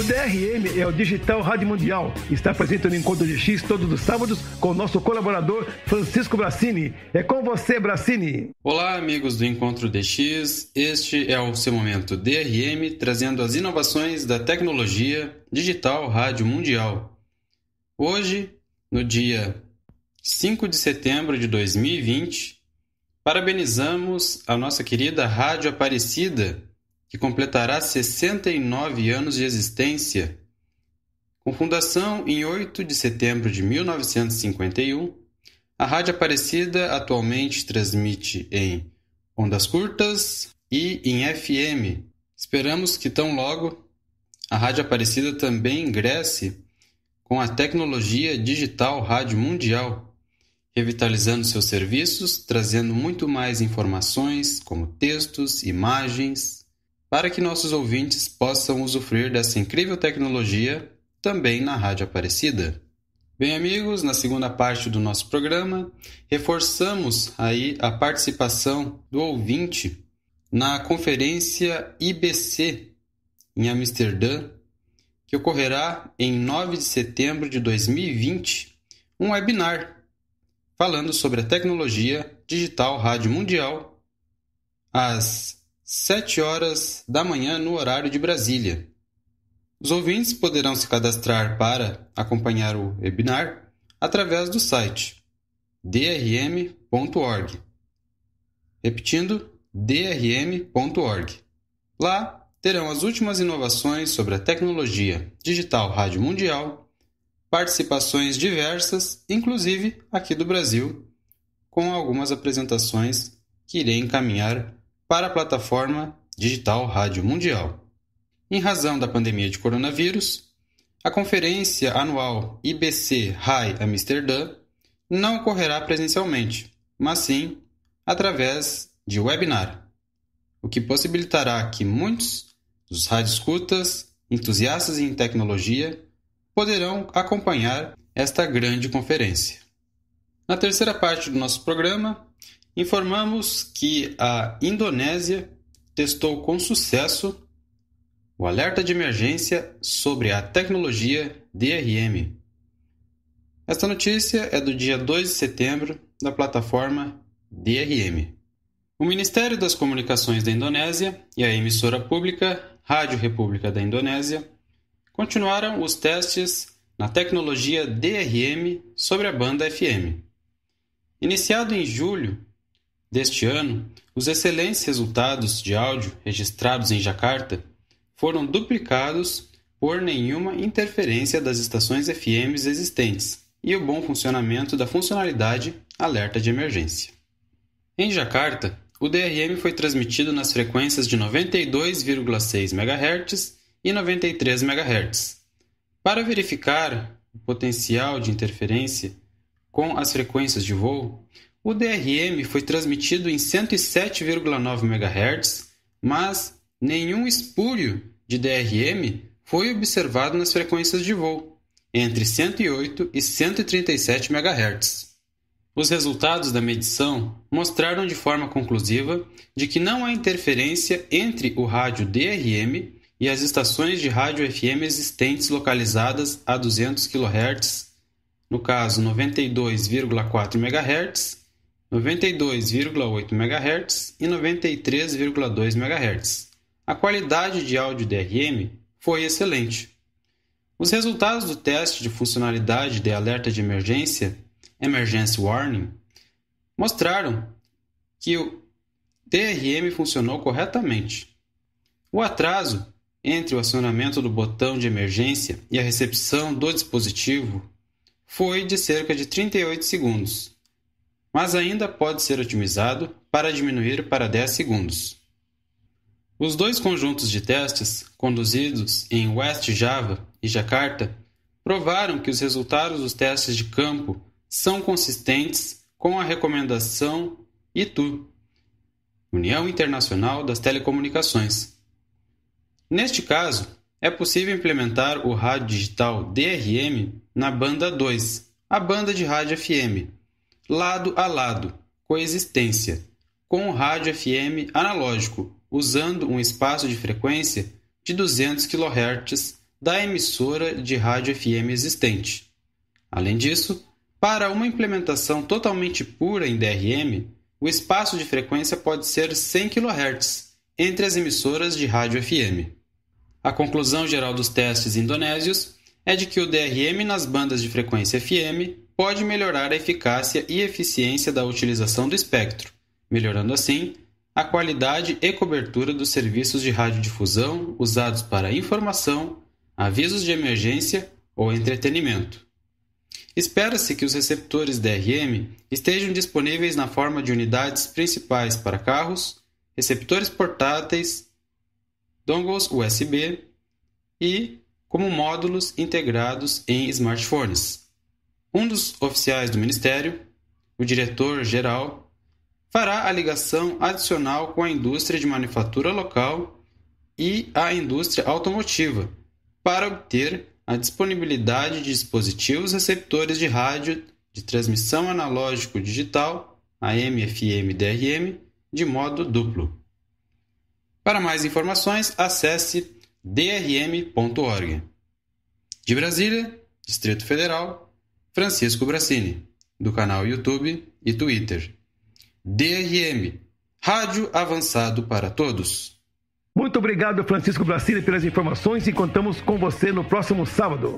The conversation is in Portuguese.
O DRM é o Digital Rádio Mundial. Está presente no Encontro de X todos os sábados com o nosso colaborador Francisco Bracini. É com você, Bracini. Olá, amigos do Encontro DX. Este é o seu momento DRM, trazendo as inovações da tecnologia Digital Rádio Mundial. Hoje, no dia 5 de setembro de 2020, parabenizamos a nossa querida Rádio Aparecida que completará 69 anos de existência. Com fundação em 8 de setembro de 1951, a Rádio Aparecida atualmente transmite em ondas curtas e em FM. Esperamos que tão logo a Rádio Aparecida também ingresse com a tecnologia digital rádio mundial, revitalizando seus serviços, trazendo muito mais informações, como textos, imagens, para que nossos ouvintes possam usufruir dessa incrível tecnologia também na Rádio Aparecida. Bem, amigos, na segunda parte do nosso programa, reforçamos aí a participação do ouvinte na conferência IBC em Amsterdã, que ocorrerá em 9 de setembro de 2020, um webinar falando sobre a tecnologia digital rádio mundial, as 7 horas da manhã no horário de Brasília. Os ouvintes poderão se cadastrar para acompanhar o webinar através do site drm.org. Repetindo, drm.org. Lá terão as últimas inovações sobre a tecnologia digital rádio mundial, participações diversas, inclusive aqui do Brasil, com algumas apresentações que irei encaminhar para a plataforma Digital Rádio Mundial. Em razão da pandemia de coronavírus, a conferência anual IBC RAI Amsterdã não ocorrerá presencialmente, mas sim através de webinar, o que possibilitará que muitos dos radioscutas, entusiastas em tecnologia, poderão acompanhar esta grande conferência. Na terceira parte do nosso programa, informamos que a Indonésia testou com sucesso o alerta de emergência sobre a tecnologia DRM. Esta notícia é do dia 2 de setembro da plataforma DRM. O Ministério das Comunicações da Indonésia e a emissora pública Rádio República da Indonésia continuaram os testes na tecnologia DRM sobre a banda FM. Iniciado em julho, Deste ano, os excelentes resultados de áudio registrados em Jakarta foram duplicados por nenhuma interferência das estações FMs existentes e o bom funcionamento da funcionalidade Alerta de Emergência. Em Jakarta, o DRM foi transmitido nas frequências de 92,6 MHz e 93 MHz. Para verificar o potencial de interferência com as frequências de voo, o DRM foi transmitido em 107,9 MHz, mas nenhum espúrio de DRM foi observado nas frequências de voo, entre 108 e 137 MHz. Os resultados da medição mostraram de forma conclusiva de que não há interferência entre o rádio DRM e as estações de rádio FM existentes localizadas a 200 kHz, no caso 92,4 MHz 92,8 MHz e 93,2 MHz. A qualidade de áudio DRM foi excelente. Os resultados do teste de funcionalidade de alerta de emergência, Emergency Warning, mostraram que o DRM funcionou corretamente. O atraso entre o acionamento do botão de emergência e a recepção do dispositivo foi de cerca de 38 segundos mas ainda pode ser otimizado para diminuir para 10 segundos. Os dois conjuntos de testes, conduzidos em West Java e Jakarta, provaram que os resultados dos testes de campo são consistentes com a recomendação ITU União Internacional das Telecomunicações. Neste caso, é possível implementar o rádio digital DRM na banda 2, a banda de rádio FM, lado a lado, coexistência, com o rádio FM analógico, usando um espaço de frequência de 200 kHz da emissora de rádio FM existente. Além disso, para uma implementação totalmente pura em DRM, o espaço de frequência pode ser 100 kHz entre as emissoras de rádio FM. A conclusão geral dos testes indonésios é de que o DRM nas bandas de frequência FM pode melhorar a eficácia e eficiência da utilização do espectro, melhorando assim a qualidade e cobertura dos serviços de radiodifusão usados para informação, avisos de emergência ou entretenimento. Espera-se que os receptores DRM estejam disponíveis na forma de unidades principais para carros, receptores portáteis, dongles USB e como módulos integrados em smartphones. Um dos oficiais do Ministério, o diretor-geral, fará a ligação adicional com a indústria de manufatura local e a indústria automotiva para obter a disponibilidade de dispositivos receptores de rádio de transmissão analógico digital AM, FM, DRM de modo duplo. Para mais informações, acesse drm.org. De Brasília, Distrito Federal, Francisco Bracini, do canal YouTube e Twitter. DRM Rádio Avançado para Todos. Muito obrigado, Francisco Bracini, pelas informações e contamos com você no próximo sábado.